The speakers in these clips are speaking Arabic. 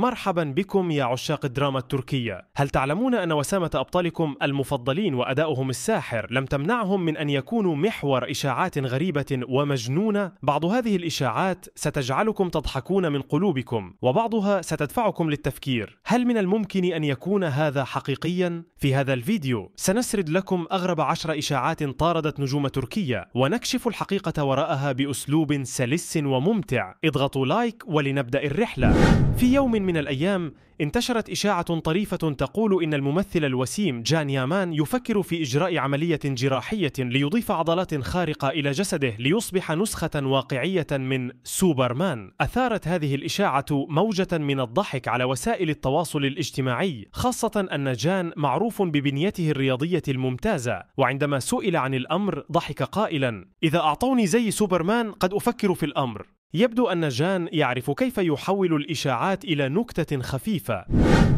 مرحبا بكم يا عشاق الدراما التركية هل تعلمون أن وسامة أبطالكم المفضلين وأداؤهم الساحر لم تمنعهم من أن يكونوا محور إشاعات غريبة ومجنونة بعض هذه الإشاعات ستجعلكم تضحكون من قلوبكم وبعضها ستدفعكم للتفكير هل من الممكن أن يكون هذا حقيقيا؟ في هذا الفيديو سنسرد لكم أغرب عشر إشاعات طاردت نجوم تركيا ونكشف الحقيقة وراءها بأسلوب سلس وممتع اضغطوا لايك ولنبدأ الرحلة في يوم من الأيام انتشرت إشاعة طريفة تقول إن الممثل الوسيم جان يامان يفكر في إجراء عملية جراحية ليضيف عضلات خارقة إلى جسده ليصبح نسخة واقعية من سوبرمان أثارت هذه الإشاعة موجة من الضحك على وسائل التواصل الاجتماعي خاصة أن جان معروف ببنيته الرياضية الممتازة وعندما سئل عن الأمر ضحك قائلا إذا أعطوني زي سوبرمان قد أفكر في الأمر يبدو أن جان يعرف كيف يحول الإشاعات إلى نكتة خفيفة.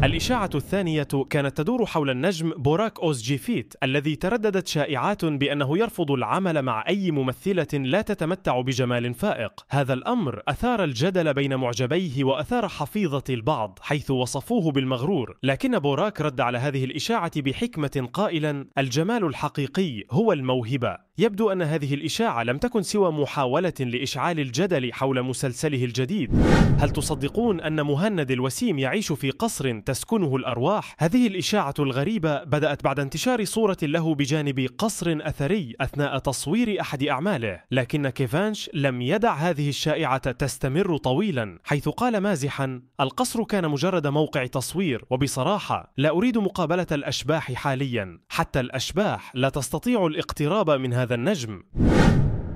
الإشاعة الثانية كانت تدور حول النجم بوراك أوزجيفيت الذي ترددت شائعات بأنه يرفض العمل مع أي ممثلة لا تتمتع بجمال فائق. هذا الأمر أثار الجدل بين معجبيه وأثار حفيظة البعض حيث وصفوه بالمغرور، لكن بوراك رد على هذه الإشاعة بحكمة قائلا: الجمال الحقيقي هو الموهبة. يبدو أن هذه الإشاعة لم تكن سوى محاولة لإشعال الجدل حول مسلسله الجديد هل تصدقون أن مهند الوسيم يعيش في قصر تسكنه الأرواح؟ هذه الإشاعة الغريبة بدأت بعد انتشار صورة له بجانب قصر أثري أثناء تصوير أحد أعماله لكن كيفانش لم يدع هذه الشائعة تستمر طويلا حيث قال مازحا القصر كان مجرد موقع تصوير وبصراحة لا أريد مقابلة الأشباح حاليا حتى الأشباح لا تستطيع الاقتراب من هذا هذا النجم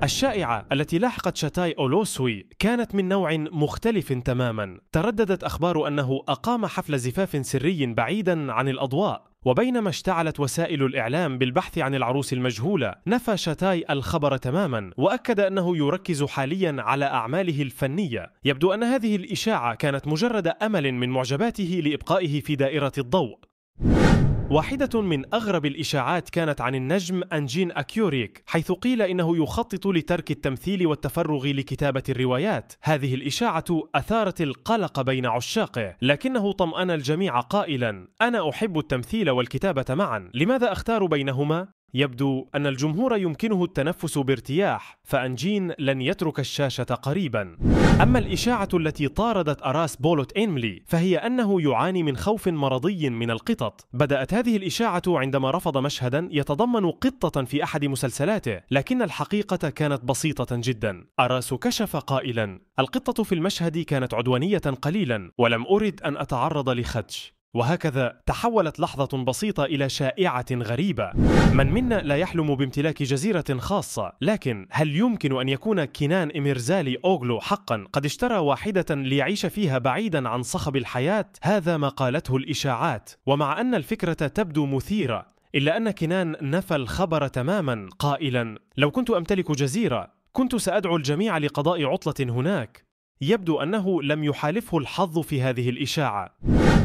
الشائعة التي لاحقت شتاي أولوسوي كانت من نوع مختلف تماما ترددت أخبار أنه أقام حفل زفاف سري بعيدا عن الأضواء وبينما اشتعلت وسائل الإعلام بالبحث عن العروس المجهولة نفى شتاي الخبر تماما وأكد أنه يركز حاليا على أعماله الفنية يبدو أن هذه الإشاعة كانت مجرد أمل من معجباته لإبقائه في دائرة الضوء واحدة من أغرب الإشاعات كانت عن النجم أنجين أكيوريك حيث قيل إنه يخطط لترك التمثيل والتفرغ لكتابة الروايات هذه الإشاعة أثارت القلق بين عشاقه لكنه طمأن الجميع قائلا أنا أحب التمثيل والكتابة معا لماذا أختار بينهما؟ يبدو أن الجمهور يمكنه التنفس بارتياح فأنجين لن يترك الشاشة قريبا أما الإشاعة التي طاردت أراس بولوت إنملي فهي أنه يعاني من خوف مرضي من القطط بدأت هذه الإشاعة عندما رفض مشهدا يتضمن قطة في أحد مسلسلاته لكن الحقيقة كانت بسيطة جدا أراس كشف قائلا القطة في المشهد كانت عدوانية قليلا ولم أرد أن أتعرض لخدش وهكذا تحولت لحظة بسيطة إلى شائعة غريبة. من منا لا يحلم بامتلاك جزيرة خاصة، لكن هل يمكن أن يكون كنان إميرزالي أوغلو حقا قد اشترى واحدة ليعيش فيها بعيدا عن صخب الحياة؟ هذا ما قالته الإشاعات، ومع أن الفكرة تبدو مثيرة، إلا أن كنان نفى الخبر تماما قائلا: لو كنت أمتلك جزيرة، كنت سأدعو الجميع لقضاء عطلة هناك، يبدو أنه لم يحالفه الحظ في هذه الإشاعة.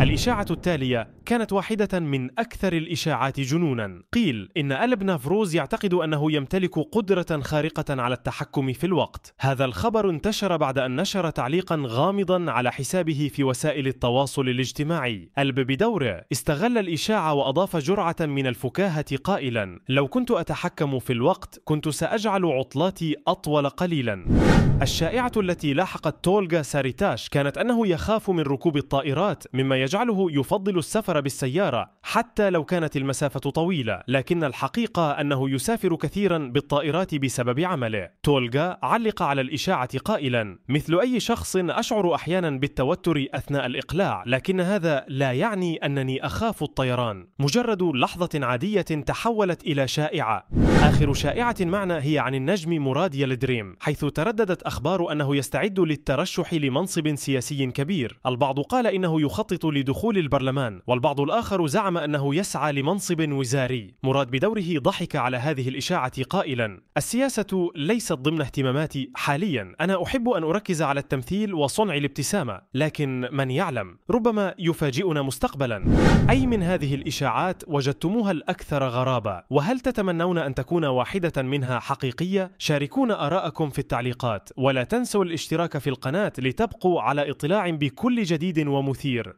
الإشاعة التالية كانت واحدة من أكثر الإشاعات جنونا. قيل إن ألب نافروز يعتقد أنه يمتلك قدرة خارقة على التحكم في الوقت. هذا الخبر انتشر بعد أن نشر تعليقا غامضا على حسابه في وسائل التواصل الاجتماعي. ألب بدوره استغل الإشاعة وأضاف جرعة من الفكاهة قائلا: "لو كنت أتحكم في الوقت كنت سأجعل عطلاتي أطول قليلا". الشائعة التي لاحقت تولغا ساريتاش كانت أنه يخاف من ركوب الطائرات مما يجعله يفضل السفر بالسيارة حتى لو كانت المسافة طويلة لكن الحقيقة أنه يسافر كثيرا بالطائرات بسبب عمله تولغا علق على الإشاعة قائلا مثل أي شخص أشعر أحيانا بالتوتر أثناء الإقلاع لكن هذا لا يعني أنني أخاف الطيران مجرد لحظة عادية تحولت إلى شائعة آخر شائعة معنا هي عن النجم مراد يلدريم حيث ترددت أخبار أنه يستعد للت الترشح لمنصب سياسي كبير البعض قال إنه يخطط لدخول البرلمان والبعض الآخر زعم أنه يسعى لمنصب وزاري مراد بدوره ضحك على هذه الإشاعة قائلا السياسة ليست ضمن اهتماماتي حاليا أنا أحب أن أركز على التمثيل وصنع الابتسامة لكن من يعلم ربما يفاجئنا مستقبلا أي من هذه الإشاعات وجدتموها الأكثر غرابة وهل تتمنون أن تكون واحدة منها حقيقية؟ شاركونا آراءكم في التعليقات ولا تنسوا الاشتراك في القناة القناة لتبقوا على اطلاع بكل جديد ومثير